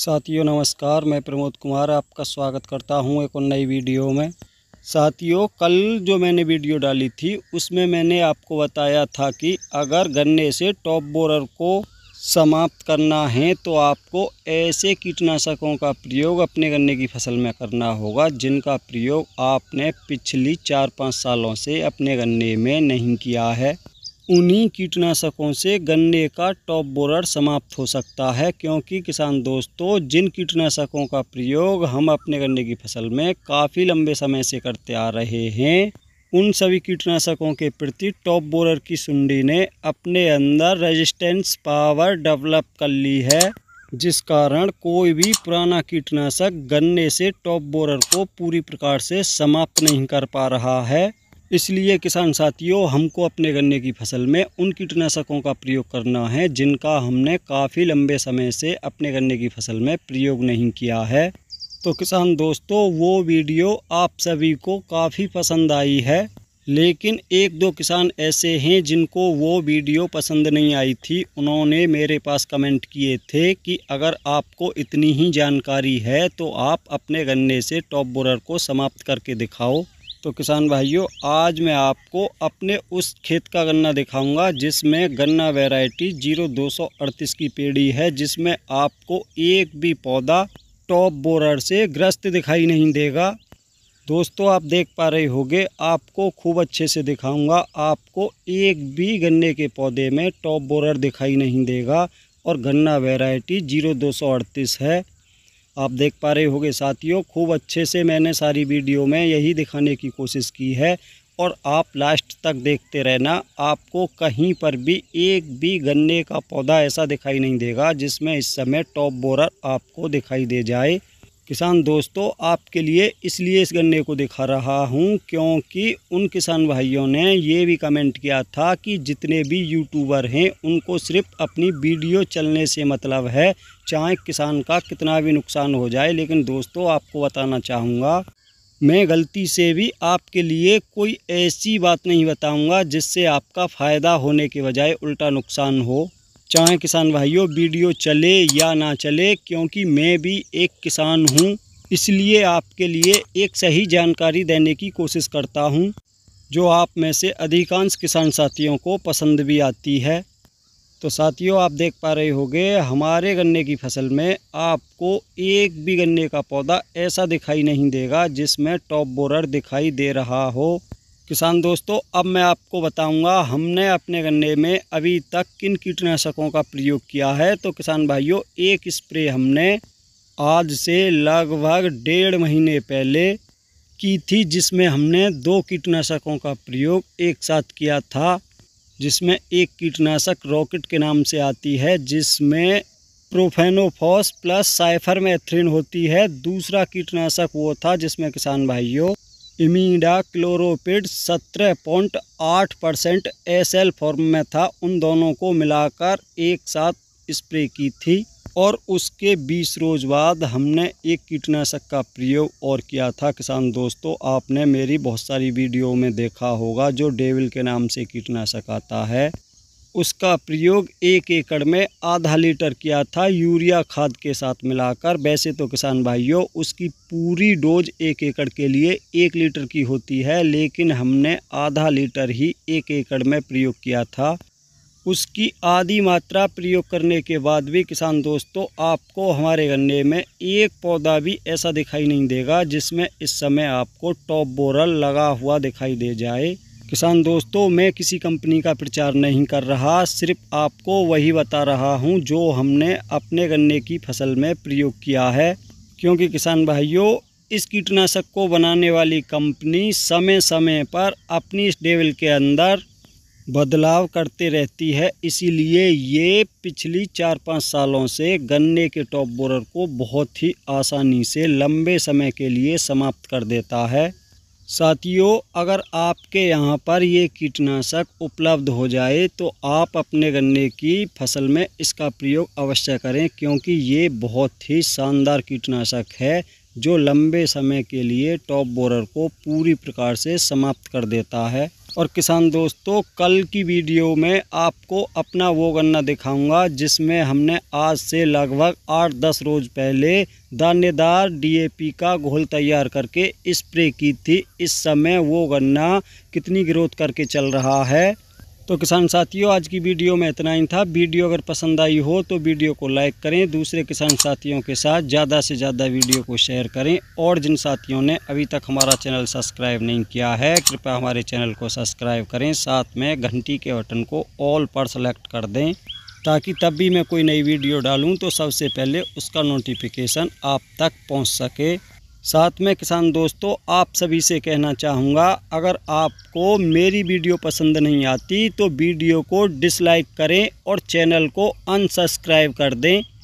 साथियों नमस्कार मैं प्रमोद कुमार आपका स्वागत करता हूं एक और नई वीडियो में साथियों कल जो मैंने वीडियो डाली थी उसमें मैंने आपको बताया था कि अगर गन्ने से टॉप बोरर को समाप्त करना है तो आपको ऐसे कीटनाशकों का प्रयोग अपने गन्ने की फसल में करना होगा जिनका प्रयोग आपने पिछली चार पाँच सालों से अपने गन्ने में नहीं किया है उन्हीं कीटनाशकों से गन्ने का टॉप बोरर समाप्त हो सकता है क्योंकि किसान दोस्तों जिन कीटनाशकों का प्रयोग हम अपने गन्ने की फसल में काफ़ी लंबे समय से करते आ रहे हैं उन सभी कीटनाशकों के प्रति टॉप बोरर की सुंडी ने अपने अंदर रेजिस्टेंस पावर डेवलप कर ली है जिस कारण कोई भी पुराना कीटनाशक गन्ने से टॉप बोरर को पूरी प्रकार से समाप्त नहीं कर पा रहा है इसलिए किसान साथियों हमको अपने गन्ने की फसल में उन कीटनाशकों का प्रयोग करना है जिनका हमने काफ़ी लंबे समय से अपने गन्ने की फसल में प्रयोग नहीं किया है तो किसान दोस्तों वो वीडियो आप सभी को काफ़ी पसंद आई है लेकिन एक दो किसान ऐसे हैं जिनको वो वीडियो पसंद नहीं आई थी उन्होंने मेरे पास कमेंट किए थे कि अगर आपको इतनी ही जानकारी है तो आप अपने गन्ने से टॉप बोरर को समाप्त करके दिखाओ तो किसान भाइयों आज मैं आपको अपने उस खेत का गन्ना दिखाऊंगा जिसमें गन्ना वैरायटी जीरो दो सौ अड़तीस की पेड़ी है जिसमें आपको एक भी पौधा टॉप बोरर से ग्रस्त दिखाई नहीं देगा दोस्तों आप देख पा रहे होंगे आपको खूब अच्छे से दिखाऊंगा आपको एक भी गन्ने के पौधे में टॉप बोरर दिखाई नहीं देगा और गन्ना वेराइटी जीरो दो सौ अड़तीस है आप देख पा रहे होंगे साथियों खूब अच्छे से मैंने सारी वीडियो में यही दिखाने की कोशिश की है और आप लास्ट तक देखते रहना आपको कहीं पर भी एक भी गन्ने का पौधा ऐसा दिखाई नहीं देगा जिसमें इस समय टॉप बोरर आपको दिखाई दे जाए किसान दोस्तों आपके लिए इसलिए इस गन्ने को दिखा रहा हूँ क्योंकि उन किसान भाइयों ने ये भी कमेंट किया था कि जितने भी यूट्यूबर हैं उनको सिर्फ अपनी वीडियो चलने से मतलब है चाहे किसान का कितना भी नुकसान हो जाए लेकिन दोस्तों आपको बताना चाहूँगा मैं गलती से भी आपके लिए कोई ऐसी बात नहीं बताऊंगा जिससे आपका फ़ायदा होने के बजाय उल्टा नुकसान हो चाहे किसान भाइयों वीडियो चले या ना चले क्योंकि मैं भी एक किसान हूँ इसलिए आपके लिए एक सही जानकारी देने की कोशिश करता हूँ जो आप में से अधिकांश किसान साथियों को पसंद भी आती है तो साथियों आप देख पा रहे होंगे हमारे गन्ने की फसल में आपको एक भी गन्ने का पौधा ऐसा दिखाई नहीं देगा जिसमें टॉप बोरर दिखाई दे रहा हो किसान दोस्तों अब मैं आपको बताऊंगा हमने अपने गन्ने में अभी तक किन कीटनाशकों का प्रयोग किया है तो किसान भाइयों एक स्प्रे हमने आज से लगभग डेढ़ महीने पहले की थी जिसमें हमने दो कीटनाशकों का प्रयोग एक साथ किया था जिसमें एक कीटनाशक रॉकेट के नाम से आती है जिसमें प्रोफेनोफॉस प्लस साइफर में होती है दूसरा कीटनाशक वो था जिसमें किसान भाइयों इमीडा क्लोरोपिड सत्रह पॉइंट आठ परसेंट एस एल फॉर्म में था उन दोनों को मिलाकर एक साथ स्प्रे की थी और उसके 20 रोज बाद हमने एक कीटनाशक का प्रयोग और किया था किसान दोस्तों आपने मेरी बहुत सारी वीडियो में देखा होगा जो डेविल के नाम से कीटनाशक आता है उसका प्रयोग एक एकड़ में आधा लीटर किया था यूरिया खाद के साथ मिलाकर वैसे तो किसान भाइयों उसकी पूरी डोज एक एकड़ के लिए एक लीटर की होती है लेकिन हमने आधा लीटर ही एक एकड़ में प्रयोग किया था उसकी आधी मात्रा प्रयोग करने के बाद भी किसान दोस्तों आपको हमारे गन्ने में एक पौधा भी ऐसा दिखाई नहीं देगा जिसमें इस समय आपको टॉप बोरल लगा हुआ दिखाई दे जाए किसान दोस्तों मैं किसी कंपनी का प्रचार नहीं कर रहा सिर्फ आपको वही बता रहा हूं जो हमने अपने गन्ने की फसल में प्रयोग किया है क्योंकि किसान भाइयों इस कीटनाशक को बनाने वाली कंपनी समय समय पर अपनी इस डेवल के अंदर बदलाव करते रहती है इसीलिए ये पिछली चार पाँच सालों से गन्ने के टॉप बोरर को बहुत ही आसानी से लंबे समय के लिए समाप्त कर देता है साथियों अगर आपके यहाँ पर ये कीटनाशक उपलब्ध हो जाए तो आप अपने गन्ने की फसल में इसका प्रयोग अवश्य करें क्योंकि ये बहुत ही शानदार कीटनाशक है जो लंबे समय के लिए टॉप बोरर को पूरी प्रकार से समाप्त कर देता है और किसान दोस्तों कल की वीडियो में आपको अपना वो गन्ना दिखाऊंगा जिसमें हमने आज से लगभग आठ दस रोज़ पहले दानेदार डीएपी का घोल तैयार करके स्प्रे की थी इस समय वो गन्ना कितनी ग्रोथ करके चल रहा है तो किसान साथियों आज की वीडियो में इतना ही था वीडियो अगर पसंद आई हो तो वीडियो को लाइक करें दूसरे किसान साथियों के साथ ज़्यादा से ज़्यादा वीडियो को शेयर करें और जिन साथियों ने अभी तक हमारा चैनल सब्सक्राइब नहीं किया है कृपया हमारे चैनल को सब्सक्राइब करें साथ में घंटी के बटन को ऑल पर सेलेक्ट कर दें ताकि तब भी मैं कोई नई वीडियो डालूँ तो सबसे पहले उसका नोटिफिकेशन आप तक पहुँच सके साथ में किसान दोस्तों आप सभी से कहना चाहूँगा अगर आपको मेरी वीडियो पसंद नहीं आती तो वीडियो को डिसलाइक करें और चैनल को अनसब्सक्राइब कर दें